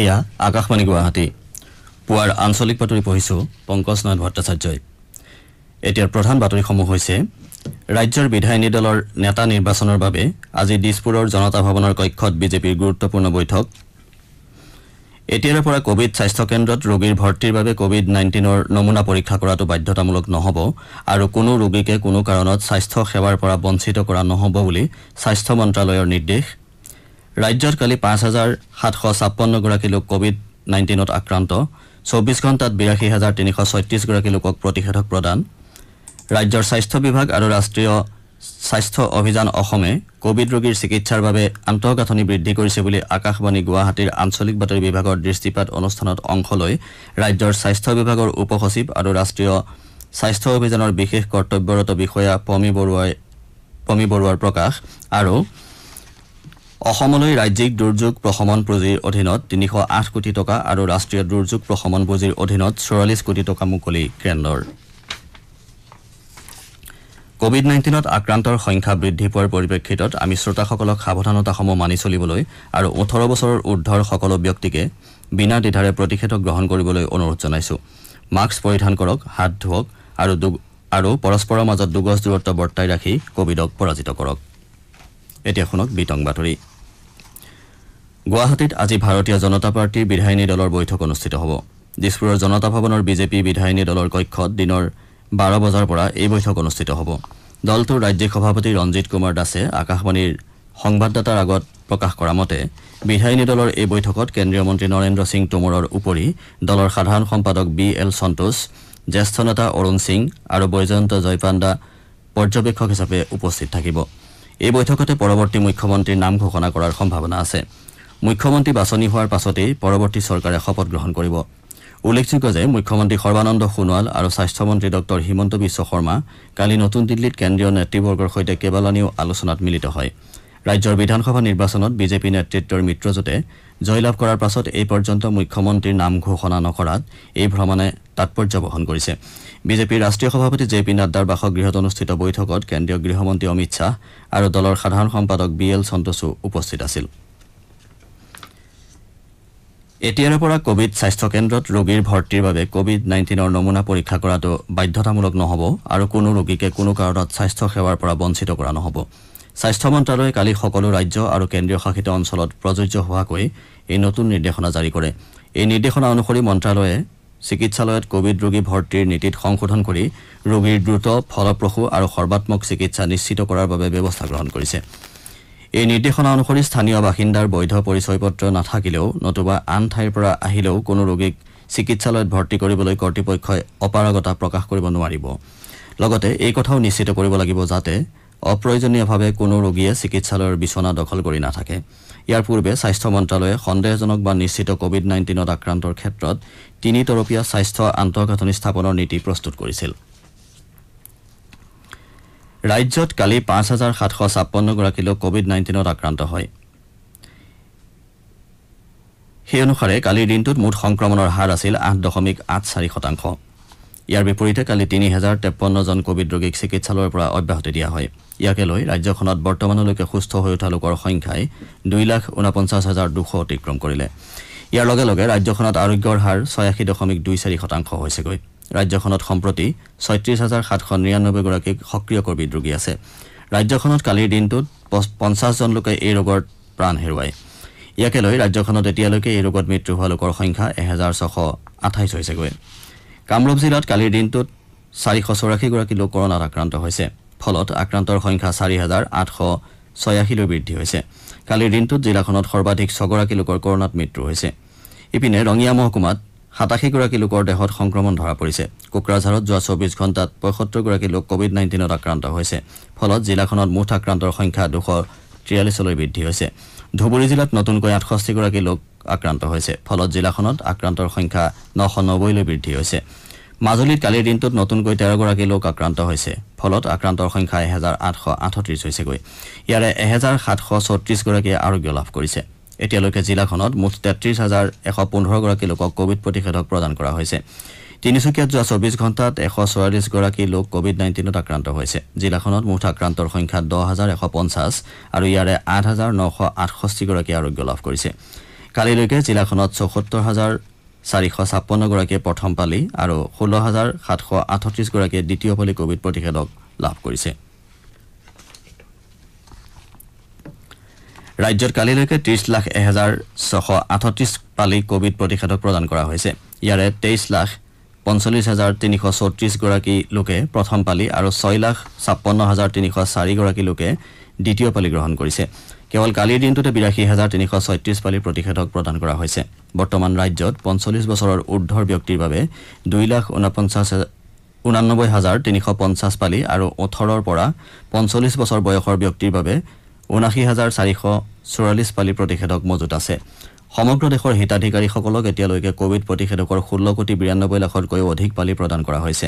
এয়া আকাশবাণী গুৱাহাটী পুৱাৰ আঞ্চলিক বাতৰি পঢ়িছো পংকজ নয়ন ভট্টাচাৰ্যই এতিয়াৰ প্ৰধান বাতৰিসমূহ হৈছে ৰাজ্যৰ বিধায়িনী দলৰ নেতা নিৰ্বাচনৰ বাবে আজি দিছপুৰৰ জনতা ভৱনৰ কক্ষত বিজেপিৰ গুৰুত্বপূৰ্ণ বৈঠক এতিয়াৰে পৰা কোভিড স্বাস্থ্যকেন্দ্ৰত ৰোগীৰ ভৰ্তিৰ বাবে কোভিড নাইণ্টিনৰ নমুনা পৰীক্ষা কৰাটো বাধ্যতামূলক নহ'ব আৰু কোনো ৰোগীকে কোনো কাৰণত স্বাস্থ্য সেৱাৰ পৰা বঞ্চিত কৰা নহ'ব বুলি স্বাস্থ্য মন্ত্ৰালয়ৰ নিৰ্দেশ ৰাজ্যত কালি পাঁচ হাজাৰ সাতশ ছাপন্নগৰাকী লোক কোভিড নাইণ্টিনত আক্ৰান্ত চৌবিছ ঘণ্টাত বিৰাশী হাজাৰ তিনিশ ছয়ত্ৰিছগৰাকী লোকক প্ৰতিষেধক প্ৰদান ৰাজ্যৰ স্বাস্থ্য বিভাগ আৰু ৰাষ্ট্ৰীয় স্বাস্থ্য অভিযান অসমে কোভিড ৰোগীৰ চিকিৎসাৰ বাবে আন্তঃগাঁথনি বৃদ্ধি কৰিছে বুলি আকাশবাণী গুৱাহাটীৰ আঞ্চলিক বাতৰি বিভাগৰ দৃষ্টিপাত অনুষ্ঠানত অংশ লৈ ৰাজ্যৰ স্বাস্থ্য বিভাগৰ উপ সচিব আৰু ৰাষ্ট্ৰীয় স্বাস্থ্য অভিযানৰ বিশেষ কৰ্তব্যৰত বিষয়া পমী বৰুৱাই পমী বৰুৱাৰ প্ৰকাশ আৰু অসমলৈ ৰাজ্যিক দুৰ্যোগ প্ৰশমন পুঁজিৰ অধীনত তিনিশ আঠ কোটি টকা আৰু ৰাষ্ট্ৰীয় দুৰ্যোগ প্ৰশমন পুঁজিৰ অধীনত চৌৰাল্লিছ কোটি টকা মুকলি কেন্দ্ৰৰ কোভিড নাইণ্টিনত আক্ৰান্তৰ সংখ্যা বৃদ্ধি পোৱাৰ পৰিপ্ৰেক্ষিতত আমি শ্ৰোতাসকলক সাৱধানতাসমূহ মানি চলিবলৈ আৰু ওঠৰ বছৰৰ ঊৰ্ধৰ সকলো ব্যক্তিকে বিনা দ্বিধাৰে প্ৰতিষেধক গ্ৰহণ কৰিবলৈ অনুৰোধ জনাইছো মাস্ক পৰিধান কৰক হাত ধুৱক আৰু পৰস্পৰৰ মাজত দুগজ দূৰত্ব বৰ্তাই ৰাখি কোভিডক পৰাজিত কৰক গুৱাহাটীত আজি ভাৰতীয় জনতা পাৰ্টীৰ বিধায়িনী দলৰ বৈঠক অনুষ্ঠিত হ'ব দিছপুৰৰ জনতা ভৱনৰ বিজেপি বিধায়িনী দলৰ কক্ষত দিনৰ বাৰ বজাৰ পৰা এই বৈঠক অনুষ্ঠিত হ'ব দলটোৰ ৰাজ্যিক সভাপতি ৰঞ্জিত কুমাৰ দাসে আকাশবাণীৰ সংবাদদাতাৰ আগত প্ৰকাশ কৰা মতে বিধায়িনী দলৰ এই বৈঠকত কেন্দ্ৰীয় মন্ত্ৰী নৰেন্দ্ৰ সিং টোমৰৰ উপৰি দলৰ সাধাৰণ সম্পাদক বি এল সন্তোষ জ্যেষ্ঠ নেতা অৰুণ সিং আৰু বৈজয়ন্ত জয়পাণ্ডা পৰ্যবেক্ষক হিচাপে উপস্থিত থাকিব এই বৈঠকতে পৰৱৰ্তী মুখ্যমন্ত্ৰীৰ নাম ঘোষণা কৰাৰ সম্ভাৱনা আছে মুখ্যমন্ত্ৰী বাছনি হোৱাৰ পাছতেই পৰৱৰ্তী চৰকাৰে শপত গ্ৰহণ কৰিব উল্লেখযোগ্য যে মুখ্যমন্ত্ৰী সৰ্বানন্দ সোণোৱাল আৰু স্বাস্থ্যমন্ত্ৰী ডঃ হিমন্ত বিশ্ব শৰ্মা কালি নতুন দিল্লীত কেন্দ্ৰীয় নেতৃবৰ্গৰ সৈতে কেইবালানিও আলোচনাত মিলিত হয় ৰাজ্যৰ বিধানসভা নিৰ্বাচনত বিজেপি নেতৃত্বৰ মিত্ৰজোঁটে জয়লাভ কৰাৰ পাছত এই পৰ্যন্ত মুখ্যমন্ত্ৰীৰ নাম ঘোষণা নকৰাত এই ভ্ৰমণে তাৎপৰ্য বহন কৰিছে বিজেপিৰ ৰাষ্ট্ৰীয় সভাপতি জে পি নাড্ডাৰ বাসগৃহত অনুষ্ঠিত বৈঠকত কেন্দ্ৰীয় গৃহমন্ত্ৰী অমিত শ্বাহ আৰু দলৰ সাধাৰণ সম্পাদক বি এল সন্তোষো উপস্থিত আছিল এতিয়াৰে পৰা কোভিড স্বাস্থ্য কেন্দ্ৰত ৰোগীৰ ভৰ্তিৰ বাবে কোভিড নাইণ্টিনৰ নমুনা পৰীক্ষা কৰাটো বাধ্যতামূলক নহ'ব আৰু কোনো ৰোগীকে কোনো কাৰণত স্বাস্থ্য সেৱাৰ পৰা বঞ্চিত কৰা নহ'ব স্বাস্থ্য মন্ত্ৰালয়ে কালি সকলো ৰাজ্য আৰু কেন্দ্ৰীয় শাসিত অঞ্চলত প্ৰযোজ্য হোৱাকৈ এই নতুন নিৰ্দেশনা জাৰি কৰে এই নিৰ্দেশনা অনুসৰি মন্ত্ৰালয়ে চিকিৎসালয়ত কোভিড ৰোগী ভৰ্তিৰ নীতিত সংশোধন কৰি ৰোগীৰ দ্ৰুত ফলপ্ৰসূ আৰু সৰ্বাম্মক চিকিৎসা নিশ্চিত কৰাৰ বাবে ব্যৱস্থা গ্ৰহণ কৰিছে এই নিৰ্দেশনা অনুসৰি স্থানীয় বাসিন্দাৰ বৈধ পৰিচয় পত্ৰ নাথাকিলেও নতুবা আন ঠাইৰ পৰা আহিলেও কোনো ৰোগীক চিকিৎসালয়ত ভৰ্তি কৰিবলৈ কৰ্তৃপক্ষই অপাৰগতা প্ৰকাশ কৰিব নোৱাৰিব লগতে এই কথাও নিশ্চিত কৰিব লাগিব যাতে অপ্ৰয়োজনীয়ভাৱে কোনো ৰোগীয়ে চিকিৎসালয়ৰ বিচনা দখল কৰি নাথাকে ইয়াৰ পূৰ্বে স্বাস্থ্য মন্ত্ৰালয়ে সন্দেহজনক বা নিশ্চিত কোভিড নাইণ্টিনত আক্ৰান্তৰ ক্ষেত্ৰত তিনি তৰপীয়া স্বাস্থ্য আন্তঃগাঁথনি স্থাপনৰ নীতি প্ৰস্তুত কৰিছিল ৰাজ্যত কালি পাঁচ হাজাৰ সাতশ ছাপন্নগৰাকী লোক কোভিড নাইণ্টিনত আক্ৰান্ত হয় সেই অনুসাৰে কালিৰ দিনটোত মুঠ সংক্ৰমণৰ হাৰ আছিল আঠ দশমিক আঠ চাৰি শতাংশ ইয়াৰ বিপৰীতে কালি তিনি হাজাৰ তেপন্নজন কোভিড ৰোগীক চিকিৎসালয়ৰ পৰা অব্যাহতি দিয়া হয় ইয়াকে লৈ ৰাজ্যখনত বৰ্তমানলৈকে সুস্থ হৈ উঠা লোকৰ সংখ্যাই দুই লাখ ঊনপঞ্চাছ হাজাৰ দুশ অতিক্ৰম কৰিলে ইয়াৰ লগে লগে ৰাজ্যখনত আৰোগ্যৰ হাৰ ছয়াশী দশমিক দুই চাৰি শতাংশ হৈছেগৈ ৰাজ্যখনত সম্প্ৰতি ছয়ত্ৰিছ হাজাৰ সাতশ নিৰানব্বৈগৰাকী সক্ৰিয় কভিড ৰোগী আছে ৰাজ্যখনত কালিৰ দিনটোত পঞ্চাছজন লোকে এই ৰোগৰ প্ৰাণ হেৰুৱায় ইয়াকে লৈ ৰাজ্যখনত এতিয়ালৈকে এই ৰোগত মৃত্যু হোৱা লোকৰ সংখ্যা এহেজাৰ ছশ আঠাইছ হৈছেগৈ কামৰূপ জিলাত কালিৰ দিনটোত চাৰিশ চৌৰাশীগৰাকী লোক কৰনাত আক্ৰান্ত হৈছে ফলত আক্ৰান্তৰ সংখ্যা চাৰি হাজাৰ আঠশ ছয়াশীলৈ বৃদ্ধি হৈছে কালিৰ দিনটোত জিলাখনত সৰ্বাধিক ছগৰাকী লোকৰ কৰনাত মৃত্যু হৈছে ইপিনে ৰঙিয়া মহকুমাত সাতাশীগৰাকী লোকৰ দেহত সংক্ৰমণ ধৰা পৰিছে কোকৰাঝাৰত যোৱা চৌব্বিছ ঘণ্টাত পঁয়সত্তৰগৰাকী লোক কোভিড নাইণ্টিনত আক্ৰান্ত হৈছে ফলত জিলাখনত মুঠ আক্ৰান্তৰ সংখ্যা দুশ ত্ৰিয়াল্লিছলৈ বৃদ্ধি হৈছে ধুবুৰী জিলাত নতুনকৈ আঠষষ্ঠিগৰাকী লোক আক্ৰান্ত হৈছে ফলত জিলাখনত আক্ৰান্তৰ সংখ্যা নশ নব্বৈলৈ বৃদ্ধি হৈছে মাজুলীত কালিৰ দিনটোত নতুনকৈ তেৰগৰাকী লোক আক্ৰান্ত হৈছে ফলত আক্ৰান্তৰ সংখ্যা এহেজাৰ আঠশ আঠত্ৰিছ হৈছেগৈ ইয়াৰে এহেজাৰ সাতশ ছত্ৰিছগৰাকীয়ে আৰোগ্য লাভ কৰিছে এতিয়ালৈকে জিলাখনত মুঠ তেত্ৰিছ হাজাৰ এশ পোন্ধৰগৰাকী লোকক কোভিড প্ৰতিষেধক প্ৰদান কৰা হৈছে তিনিচুকীয়াত যোৱা চৌবিছ ঘণ্টাত এশ চৌৰাল্লিছগৰাকী লোক কোভিড নাইণ্টিনত আক্ৰান্ত হৈছে জিলাখনত মুঠ আক্ৰান্তৰ সংখ্যা দহ হাজাৰ এশ পঞ্চাছ আৰু ইয়াৰে আঠ হাজাৰ নশ আঠষষ্ঠিগৰাকীয়ে আৰোগ্য লাভ কৰিছে কালিলৈকে জিলাখনত চৌসত্তৰ হাজাৰ চাৰিশ ছাপন্নগৰাকীয়ে প্ৰথম পালি আৰু ষোল্ল হাজাৰ সাতশ আঠত্ৰিছগৰাকীয়ে দ্বিতীয় পালি কোভিড প্ৰতিষেধক লাভ কৰিছে ৰাজ্যত কালিলৈকে ত্ৰিশ লাখ এহেজাৰ ছশ আঠত্ৰিশ পালি কোভিড প্ৰতিষেধক প্ৰদান কৰা হৈছে ইয়াৰে তেইছ লাখ পঞ্চল্লিছ হাজাৰ তিনিশ চৌত্ৰিছগৰাকী লোকে প্ৰথম পালি আৰু ছয় লাখ ছাপন্ন হাজাৰ তিনিশ চাৰিগৰাকী লোকে দ্বিতীয় পালি গ্ৰহণ কৰিছে কেৱল কালিৰ দিনটোতে বিৰাশী হাজাৰ তিনিশ ছয়ত্ৰিছ পালি প্ৰতিষেধক প্ৰদান কৰা হৈছে বৰ্তমান ৰাজ্যত পঞ্চল্লিছ বছৰৰ ঊৰ্ধৰ ব্যক্তিৰ বাবে দুই লাখ ঊনপঞ্চাছ ঊনানব্বৈ হাজাৰ তিনিশ পঞ্চাছ পালি আৰু ওঠৰৰ পৰা পঞ্চল্লিছ বছৰ বয়সৰ ব্যক্তিৰ বাবে ঊনাশী হাজাৰ চাৰিশ চৌৰাল্লিছ পালি প্ৰতিষেধক মজুত আছে সমগ্ৰ দেশৰ হিতাধিকাৰীসকলক এতিয়ালৈকে কোৱিড প্ৰতিষেধকৰ ষোল্ল কোটি বিৰান্নব্বৈ লাখতকৈও অধিক পালি প্ৰদান কৰা হৈছে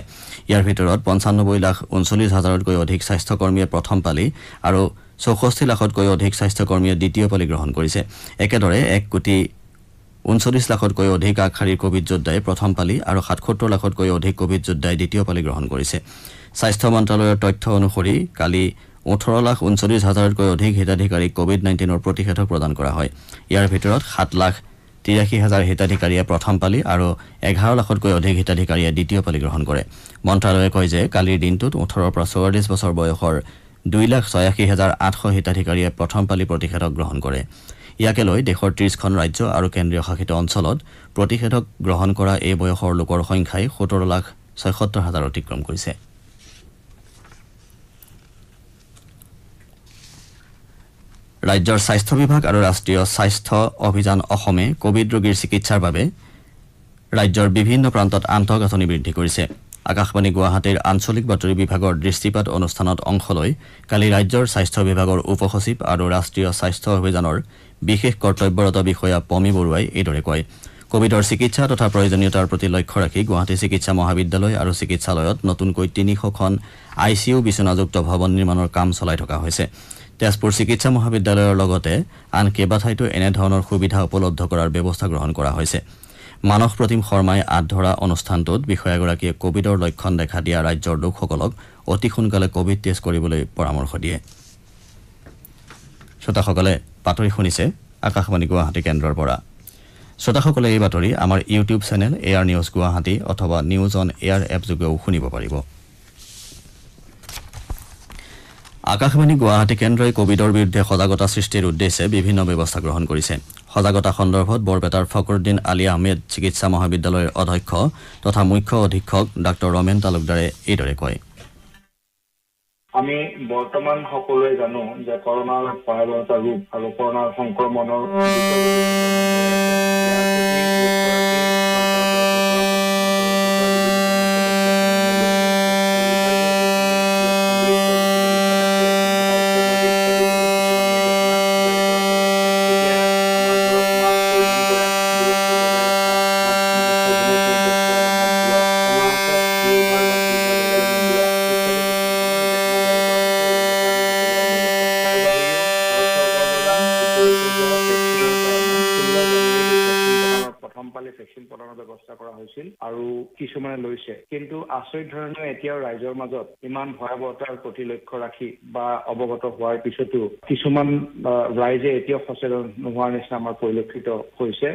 ইয়াৰ ভিতৰত পঞ্চানব্বৈ লাখ ঊনচল্লিছ হাজাৰতকৈ অধিক স্বাস্থ্যকৰ্মীয়ে প্ৰথম পালি আৰু চৌষষ্ঠি লাখতকৈও অধিক স্বাস্থ্যকৰ্মীয়ে দ্বিতীয় পালি গ্ৰহণ কৰিছে একেদৰে এক কোটি ঊনচল্লিছ লাখতকৈ অধিক আগশাৰীৰ কোভিড যোদ্ধাই প্ৰথম পালি আৰু সাতসত্তৰ লাখতকৈ অধিক কোভিড যোদ্ধাই দ্বিতীয় পালি গ্ৰহণ কৰিছে স্বাস্থ্য মন্ত্ৰালয়ৰ তথ্য অনুসৰি কালি ওঠৰ লাখ ঊনচল্লিছ হাজাৰতকৈ অধিক হিতাধিকাৰীক কোভিড নাইণ্টিনৰ প্ৰতিষেধক প্ৰদান কৰা হয় ইয়াৰ ভিতৰত সাত লাখ তিৰাশী হাজাৰ হিতাধিকাৰীয়ে প্ৰথম পালি আৰু এঘাৰ লাখতকৈ অধিক হিতাধিকাৰীয়ে দ্বিতীয় পালি গ্ৰহণ কৰে মন্ত্ৰালয়ে কয় যে কালিৰ দিনটোত ওঠৰৰ পৰা চৌৰাল্লিছ বছৰ বয়সৰ দুই লাখ ছয়াশী হাজাৰ আঠশ হিতাধিকাৰীয়ে প্ৰথম পালি প্ৰতিষেধক গ্ৰহণ কৰে ইয়াকে লৈ দেশৰ ত্ৰিছখন ৰাজ্য আৰু কেন্দ্ৰীয় শাসিত অঞ্চলত প্ৰতিষেধক গ্ৰহণ কৰা এই বয়সৰ লোকৰ সংখ্যাই সোতৰ লাখ ছয়সত্তৰ হাজাৰ অতিক্ৰম কৰিছে ৰাজ্যৰ স্বাস্থ্য বিভাগ আৰু ৰাষ্ট্ৰীয় স্বাস্থ্য অভিযান অসমে কোভিড ৰোগীৰ চিকিৎসাৰ বাবে ৰাজ্যৰ বিভিন্ন প্ৰান্তত আন্তঃগাঁথনি বৃদ্ধি কৰিছে আকাশবাণী গুৱাহাটীৰ আঞ্চলিক বাতৰি বিভাগৰ দৃষ্টিপাত অনুষ্ঠানত অংশ লৈ কালি ৰাজ্যৰ স্বাস্থ্য বিভাগৰ উপ সচিব আৰু ৰাষ্ট্ৰীয় স্বাস্থ্য অভিযানৰ বিশেষ কৰ্তব্যৰত বিষয়া পমি বৰুৱাই এইদৰে কয় কোভিডৰ চিকিৎসা তথা প্ৰয়োজনীয়তাৰ প্ৰতি লক্ষ্য ৰাখি গুৱাহাটী চিকিৎসা মহাবিদ্যালয় আৰু চিকিৎসালয়ত নতুনকৈ তিনিশখন আই চি ইউ বিচনাযুক্ত ভৱন নিৰ্মাণৰ কাম চলাই থকা হৈছে তেজপুৰ চিকিৎসা মহাবিদ্যালয়ৰ লগতে আন কেইবাঠাইতো এনেধৰণৰ সুবিধা উপলব্ধ কৰাৰ ব্যৱস্থা গ্ৰহণ কৰা হৈছে মানস প্ৰতিম শৰ্মাই আগধৰা অনুষ্ঠানটোত বিষয়াগৰাকীয়ে কভিডৰ লক্ষণ দেখা দিয়া ৰাজ্যৰ লোকসকলক অতি সোনকালে কভিড টেষ্ট কৰিবলৈ পৰামৰ্শ দিয়ে শ্ৰোতাসকলে বাতৰি শুনিছে আকাশবাণী গুৱাহাটী কেন্দ্ৰৰ পৰা শ্ৰোতাসকলে এই বাতৰি আমাৰ YouTube channel Air News Guwahati অথবা নিউজ অন এয়াৰ এপযোগেও শুনিব পাৰিব আকাশবাণী গুৱাহাটী কেন্দ্ৰই কোভিডৰ বিৰুদ্ধে সজাগতা সৃষ্টিৰ উদ্দেশ্যে বিভিন্ন ব্যৱস্থা গ্ৰহণ কৰিছে সজাগতা সন্দৰ্ভত বৰপেটাৰ ফকৰুদ্দিন আলী আহমেদ চিকিৎসা মহাবিদ্যালয়ৰ অধ্যক্ষ তথা মুখ্য অধীক্ষক ডাঃ ৰমেন তালুকদাৰে এইদৰে কয় আমি বৰ্তমান সকলোৱে জানো যে কৰোণাৰ ভয়াৱহতা ৰূপ আৰু কৰোণাৰ সংক্ৰমণৰ খালি ভেকচিন প্ৰদানৰ ব্যৱস্থা কৰা হৈছিল আৰু কিছুমানে লৈছে কিন্তু আচৰিত ধৰণে এতিয়াও ৰাইজৰ মাজত ইমান ভয়াৱহতাৰ প্ৰতি লক্ষ্য ৰাখি বা অৱগত হোৱাৰ পিছতো কিছুমান ৰাইজে এতিয়াও সচেতন নোহোৱাৰ নিচিনা আমাৰ পৰিলক্ষিত হৈছে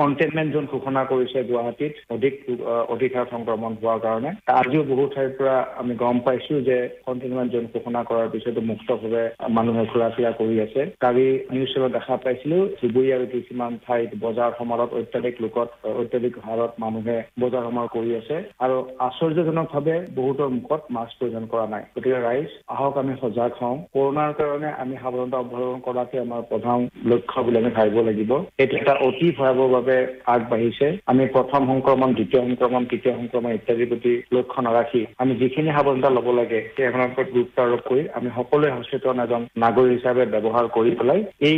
কণ্টেইনমেণ্ট জোন ঘোষণা কৰিছে গুৱাহাটীত অধিক অধিক অধিকাৰ সংক্ৰমণ হোৱাৰ কাৰণে আজিও বহু ঠাইৰ পৰা আমি গম পাইছো যে কণ্টেইনমেণ্ট জোন ঘোষণা কৰাৰ পিছতো মুক্তভাৱে মানুহে ঘূৰা ফিৰা কৰি আছে কালি নিউজ চেনেলত দেখা পাইছিলো ধুবুৰী আৰু কিছুমান ঠাইত বজাৰ সমাৰত অত্যাধিক লাখাধিক লোকত অত্যাধিক হাৰত মানুহে বজাৰ সমাৰ কৰি আছে আৰু আশ্চৰ্যজনকভাৱে বহুতৰ মুখত মাস্ক প্ৰয়োজন কৰা নাই গতিকে ৰাইজ আহক আমি সজাগ হওঁ কৰোণাৰ কাৰণে আমি সাৱধানতা অৱলম্বন কৰাটো আমাৰ প্ৰধান লক্ষ্য বুলি আমি ভাবিব লাগিব এইটো এটা অতি ভয়াৱহ ভাৱে আগবাঢ়িছে আমি প্ৰথম সংক্ৰমণ দ্বিতীয় সংক্ৰমণ তৃতীয় সংক্ৰমণ ইত্যাদিৰ প্ৰতি লক্ষ্য নাৰাখি আমি যিখিনি সাৱধানতা ল'ব লাগে সেইখনৰ ওপৰত গুৰুত্ব আৰোপ কৰি আমি সকলোৱে সচেতন এজন নাগৰিক হিচাপে ব্যৱহাৰ কৰি পেলাই এই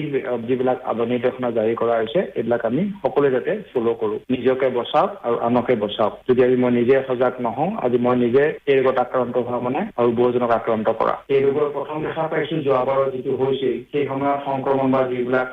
যিবিলাক আদৰ নিৰ্দেশনা জাৰি কৰা হৈছে এইবিলাক আমি সকলোৱে যাতে ফল' কৰো নিজকে বচাওক আৰু আনকে বচাওক যদি আমি মই নিজে সজাগ নহওঁ আজি মই নিজে এই ৰোগত আক্ৰান্ত হোৱা মানে আৰু বহুজনক আক্ৰান্ত কৰা এই ৰোগৰ প্ৰথম দেখা পাইছো যোৱাবাৰ যিটো হৈছিল সেই সময়ত সংক্ৰমণ বা যিবিলাক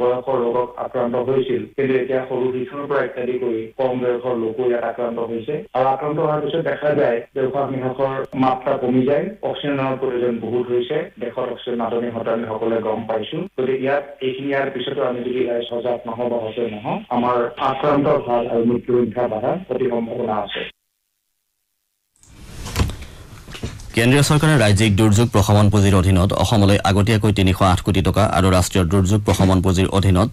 বয়সৰ ৰোগক আক্ৰান্ত হৈছিল কিন্তু এতিয়া সৰু শিশুৰ পৰা ইত্যাদি কৰি কম বয়সৰ লোকো ইয়াত আক্ৰান্ত হৈছে আৰু আক্ৰান্ত হোৱাৰ পিছত দেখা যায় যে উশাহিহকৰ মাত্ৰা কমি যায় অক্সিজেনৰ প্ৰয়োজন বহুত হৈছে দেশত অক্সিজেন নাটনি হোৱাটো আমি সকলোৱে গম পাইছো গতিকে ইয়াত এইখিনি ইয়াৰ পিছতো আমি যদি ইয়াৰ সজাগ নহওঁ বা সচেতন নহওঁ আমাৰ কেন্দ্ৰীয় চৰকাৰে ৰাজ্যিক দুৰ্যোগ প্ৰশমন পুঁজিৰ অধীনত অসমলৈ আগতীয়াকৈ তিনিশ আঠ কোটি টকা আৰু ৰাষ্ট্ৰীয় দুৰ্যোগ প্ৰশমন পুঁজিৰ অধীনত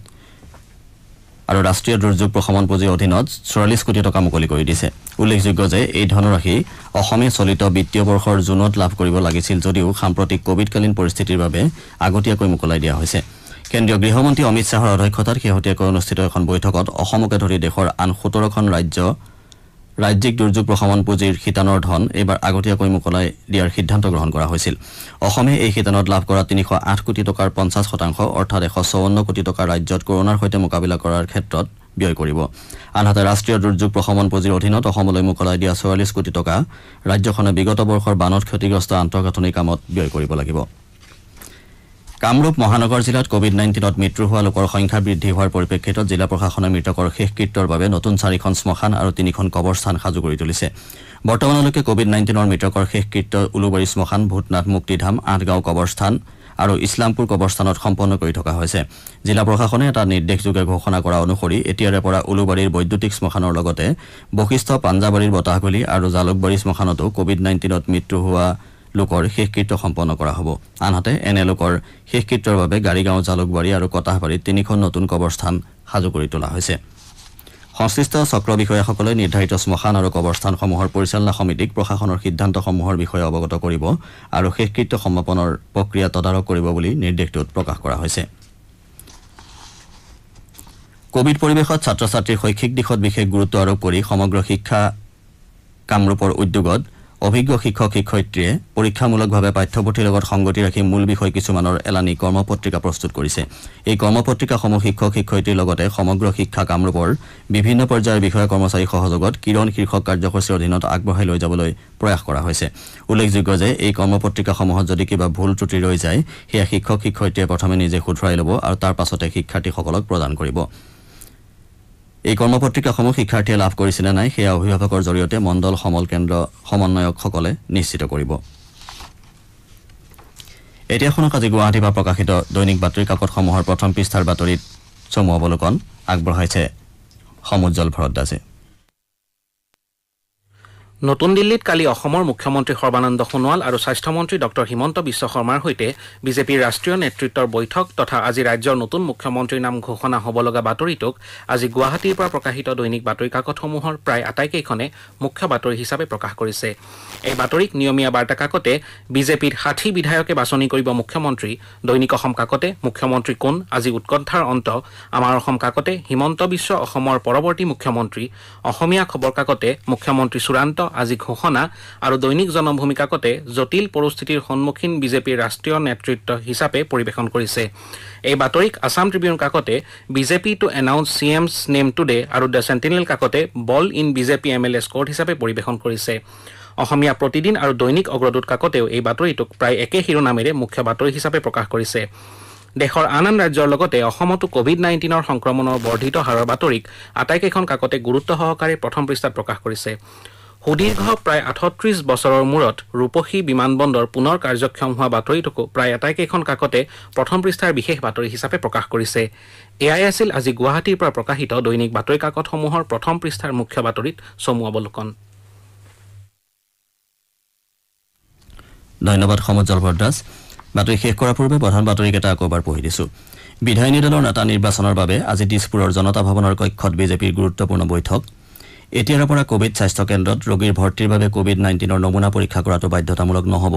আৰু ৰাষ্ট্ৰীয় দুৰ্যোগ প্ৰশমন পুঁজিৰ অধীনত চৌৰাল্লিছ কোটি টকা মুকলি কৰি দিছে উল্লেখযোগ্য যে এই ধনৰাশি অসমে চলিত বিত্তীয় বৰ্ষৰ জুনত লাভ কৰিব লাগিছিল যদিও সাম্প্ৰতিক কভিডকালীন পৰিস্থিতিৰ বাবে আগতীয়াকৈ মোকলাই দিয়া হৈছে কেন্দ্ৰীয় গৃহমন্ত্ৰী অমিত শ্বাহৰ অধ্যক্ষতাত শেহতীয়াকৈ অনুষ্ঠিত এখন বৈঠকত অসমকে ধৰি দেশৰ আন সোতৰখন ৰাজ্য ৰাজ্যিক দুৰ্যোগ প্ৰশমন পুঁজিৰ শিতানৰ ধন এইবাৰ আগতীয়াকৈ মোকলাই দিয়াৰ সিদ্ধান্ত গ্ৰহণ কৰা হৈছিল অসমে এই শিতানত লাভ কৰা তিনিশ আঠ কোটি টকাৰ পঞ্চাছ শতাংশ অৰ্থাৎ এশ চৌৱন্ন কোটি টকা ৰাজ্যত কৰোণাৰ সৈতে মোকাবিলা কৰাৰ ক্ষেত্ৰত ব্যয় কৰিব আনহাতে ৰাষ্ট্ৰীয় দুৰ্যোগ প্ৰশমন পুঁজিৰ অধীনত অসমলৈ মোকলাই দিয়া চৌৰাল্লিছ কোটি টকা ৰাজ্যখনে বিগত বৰ্ষৰ বানত ক্ষতিগ্ৰস্ত আন্তঃগাঁথনি কামত ব্যয় কৰিব লাগিব কামৰূপ মহানগৰ জিলাত কোভিড নাইণ্টিনত মৃত্যু হোৱা লোকৰ সংখ্যা বৃদ্ধি হোৱাৰ পৰিপ্ৰেক্ষিতত জিলা প্ৰশাসনে মৃতকৰ শেষকৃত্যৰ বাবে নতুন চাৰিখন শ্মশান আৰু তিনিখন কবৰস্থান সাজু কৰি তুলিছে বৰ্তমানলৈকে কোভিড নাইণ্টিনৰ মৃতকৰ শেষকৃত্য উলুবাৰী শ্মশান ভূতনাথ মুক্তিধাম আঠগাঁও কবৰস্থান আৰু ইছলামপুৰ কবৰস্থানত সম্পন্ন কৰি থকা হৈছে জিলা প্ৰশাসনে এটা নিৰ্দেশযোগে ঘোষণা কৰা অনুসৰি এতিয়াৰে পৰা উলুবাৰীৰ বৈদ্যুতিক শ্মশানৰ লগতে বশিষ্ঠ পাঞ্জাবাৰীৰ বতাহগুলি আৰু জালুকবাৰী শ্মশানতো কোভিড নাইণ্টিনত মৃত্যু হোৱা লোকৰ শেষকৃত্য সম্পন্ন কৰা হ'ব আনহাতে এনে লোকৰ শেষকৃত্যৰ বাবে গাড়ীগাঁও জালুকবাৰী আৰু কটাহবাৰীত তিনিখন নতুন কবৰস্থান সাজু কৰি তোলা হৈছে সংশ্লিষ্ট চক্ৰ বিষয়াসকলে নিৰ্ধাৰিত শ্মশান আৰু কবৰস্থানসমূহৰ পৰিচালনা সমিতিক প্ৰশাসনৰ সিদ্ধান্তসমূহৰ বিষয়ে অৱগত কৰিব আৰু শেষকৃত্য সমাপনৰ প্ৰক্ৰিয়া তদাৰক কৰিব বুলি নিৰ্দেশটোত প্ৰকাশ কৰা হৈছে কোভিড পৰিৱেশত ছাত্ৰ ছাত্ৰীৰ শৈক্ষিক দিশত বিশেষ গুৰুত্ব আৰোপ কৰি সমগ্ৰ শিক্ষা কামৰূপৰ উদ্যোগত অভিজ্ঞ শিক্ষক শিক্ষয়িত্ৰীয়ে পৰীক্ষামূলকভাৱে পাঠ্যপুথিৰ লগত সংগতি ৰাখি মূল বিষয় কিছুমানৰ এলানি কৰ্মপত্ৰিকা প্ৰস্তুত কৰিছে এই কৰ্মপত্ৰিকাসমূহ শিক্ষক শিক্ষয়িত্ৰীৰ লগতে সমগ্ৰ শিক্ষা কামৰূপৰ বিভিন্ন পৰ্যায়ৰ বিষয়া কৰ্মচাৰীৰ সহযোগত কিৰণ শীৰ্ষক কাৰ্যসূচীৰ অধীনত আগবঢ়াই লৈ যাবলৈ প্ৰয়াস কৰা হৈছে উল্লেখযোগ্য যে এই কৰ্মপত্ৰিকাসমূহত যদি কিবা ভুল ত্ৰুটি ৰৈ যায় সেয়া শিক্ষক শিক্ষয়িত্ৰীয়ে প্ৰথমে নিজে শুধৰাই ল'ব আৰু তাৰ পাছতে শিক্ষাৰ্থীসকলক প্ৰদান কৰিব এই কৰ্মপত্ৰিকাসমূহ শিক্ষাৰ্থীয়ে লাভ কৰিছে নে নাই সেয়া অভিভাৱকৰ জৰিয়তে মণ্ডল সমল কেন্দ্ৰ সমন্বয়কসকলে নিশ্চিত কৰিব এতিয়া শুনক আজি গুৱাহাটীৰ পৰা প্ৰকাশিত দৈনিক বাতৰি কাকতসমূহৰ প্ৰথম পৃষ্ঠাৰ বাতৰিত চমু অৱলোকন আগবঢ়াইছে সমুজ্জ্বল ভৰদ্বাজে নতুন দিল্লীত কালি অসমৰ মুখ্যমন্ত্ৰী সৰ্বানন্দ সোণোৱাল আৰু স্বাস্থ্যমন্ত্ৰী ডঃ হিমন্ত বিশ্ব শৰ্মাৰ সৈতে বিজেপিৰ ৰাষ্ট্ৰীয় নেতৃত্বৰ বৈঠক তথা আজি ৰাজ্যৰ নতুন মুখ্যমন্ত্ৰীৰ নাম ঘোষণা হ'ব লগা বাতৰিটোক আজি গুৱাহাটীৰ পৰা প্ৰকাশিত দৈনিক বাতৰি কাকতসমূহৰ প্ৰায় আটাইকেইখনে মুখ্য বাতৰি হিচাপে প্ৰকাশ কৰিছে এই বাতৰিক নিয়মীয়া বাৰ্তা কাকতে বিজেপিৰ ষাঠি বিধায়কে বাছনি কৰিব মুখ্যমন্ত্ৰী দৈনিক অসম কাকতে মুখ্যমন্ত্ৰী কোন আজি উৎকণ্ঠাৰ অন্ত আমাৰ অসম কাকতে হিমন্ত বিশ্ব অসমৰ পৰৱৰ্তী মুখ্যমন্ত্ৰী অসমীয়া খবৰ কাকতে মুখ্যমন্ত্ৰী চূড়ান্ত আজি ঘোষণা আৰু দৈনিক জনমভূমি কাকতে জটিল পৰিস্থিতিৰ সন্মুখীন বিজেপিৰ ৰাষ্ট্ৰীয় নেতৃত্ব হিচাপে পৰিৱেশন কৰিছে এই বাতৰিক আছাম ট্ৰিবিউন কাকতে BJP to announce CM's name today আৰু দ্য চেণ্টিনেল কাকতে ball in BJP M L A court হিচাপে পৰিৱেশন কৰিছে অসমীয়া প্ৰতিদিন আৰু দৈনিক অগ্ৰদূত কাকতেও এই বাতৰিটোক প্ৰায় একে শিৰোনামেৰে মুখ্য বাতৰি হিচাপে প্ৰকাশ কৰিছে দেশৰ আন আন ৰাজ্যৰ লগতে অসমতো কভিড নাইণ্টিনৰ সংক্ৰমণৰ বৰ্ধিত হাৰৰ বাতৰিক আটাইকেইখন কাকতে গুৰুত্ব সহকাৰে প্ৰথম পৃষ্ঠাত প্ৰকাশ কৰিছে সুদীৰ্ঘ প্ৰায় আঠত্ৰিশ বছৰৰ মূৰত ৰূপসী বন্দৰ পুনৰ কাৰ্যক্ষম হোৱা বাতৰিটোকো প্ৰায় আটাইকেইখন কাকতে প্ৰথম পৃষ্ঠাৰ বিশেষ বাতৰি হিচাপে প্ৰকাশ কৰিছে এয়াই আছিল আজি গুৱাহাটীৰ পৰা প্ৰকাশিত দৈনিক বাতৰি কাকতসমূহৰ প্ৰথম পৃষ্ঠাৰ মুখ্য বাতৰিত চমু অৱলোকন বাতৰি শেষ কৰাৰ পূৰ্বে প্ৰধান বাতৰিকেইটা আকৌ এবাৰ পঢ়ি দিছো বিধায়িনী দলৰ নেতা নিৰ্বাচনৰ বাবে আজি দিছপুৰৰ জনতা ভৱনৰ কক্ষত বিজেপিৰ গুৰুত্বপূৰ্ণ বৈঠক এতিয়াৰে পৰা কোভিড স্বাস্থ্যকেন্দ্ৰত ৰোগীৰ ভৰ্তিৰ বাবে কোভিড নাইণ্টিনৰ নমুনা পৰীক্ষা কৰাটো বাধ্যতামূলক নহ'ব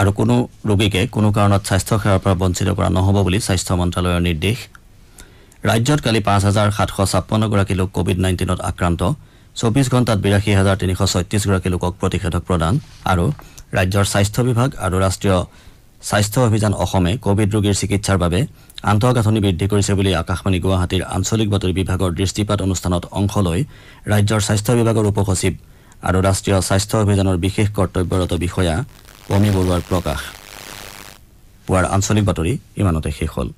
আৰু কোনো ৰোগীকে কোনো কাৰণত স্বাস্থ্যসেৱাৰ পৰা বঞ্চিত কৰা নহ'ব বুলি স্বাস্থ্য মন্ত্ৰালয়ৰ নিৰ্দেশ ৰাজ্যত কালি পাঁচ হাজাৰ সাতশ ছাপন্নগৰাকী লোক কোভিড নাইণ্টিনত আক্ৰান্ত চৌবিছ ঘণ্টাত বিৰাশী হাজাৰ তিনিশ ছয়ত্ৰিছগৰাকী লোকক প্ৰতিষেধক প্ৰদান আৰু ৰাজ্যৰ স্বাস্থ্য বিভাগ আৰু ৰাষ্ট্ৰীয় স্বাস্থ্য অভিযান অসমে কোভিড ৰোগীৰ চিকিৎসাৰ বাবে আন্তঃগাঁথনি বৃদ্ধি কৰিছে বুলি আকাশবাণী গুৱাহাটীৰ আঞ্চলিক বাতৰি বিভাগৰ দৃষ্টিপাত অনুষ্ঠানত অংশ লৈ ৰাজ্যৰ স্বাস্থ্য বিভাগৰ উপসচিব আৰু ৰাষ্ট্ৰীয় স্বাস্থ্য অভিযানৰ বিশেষ কৰ্তব্যৰত বিষয়া পমী বৰুৱাৰ প্ৰকাশ পুৱাৰ আঞ্চলিক বাতৰি ইমানতে শেষ হ'ল